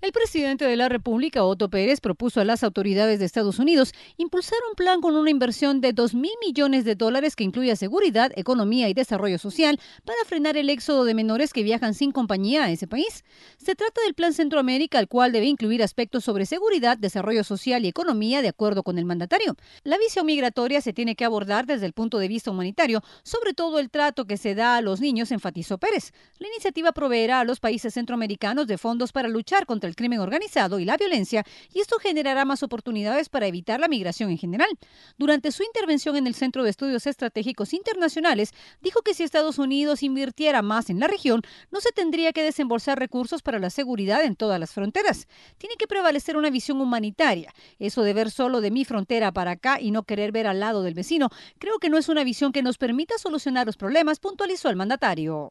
El presidente de la República, Otto Pérez, propuso a las autoridades de Estados Unidos impulsar un plan con una inversión de 2.000 mil millones de dólares que incluya seguridad, economía y desarrollo social para frenar el éxodo de menores que viajan sin compañía a ese país. Se trata del Plan Centroamérica, el cual debe incluir aspectos sobre seguridad, desarrollo social y economía, de acuerdo con el mandatario. La visión migratoria se tiene que abordar desde el punto de vista humanitario, sobre todo el trato que se da a los niños, enfatizó Pérez. La iniciativa proveerá a los países centroamericanos de fondos para luchar contra el crimen organizado y la violencia, y esto generará más oportunidades para evitar la migración en general. Durante su intervención en el Centro de Estudios Estratégicos Internacionales, dijo que si Estados Unidos invirtiera más en la región, no se tendría que desembolsar recursos para la seguridad en todas las fronteras. Tiene que prevalecer una visión humanitaria. Eso de ver solo de mi frontera para acá y no querer ver al lado del vecino, creo que no es una visión que nos permita solucionar los problemas, puntualizó el mandatario.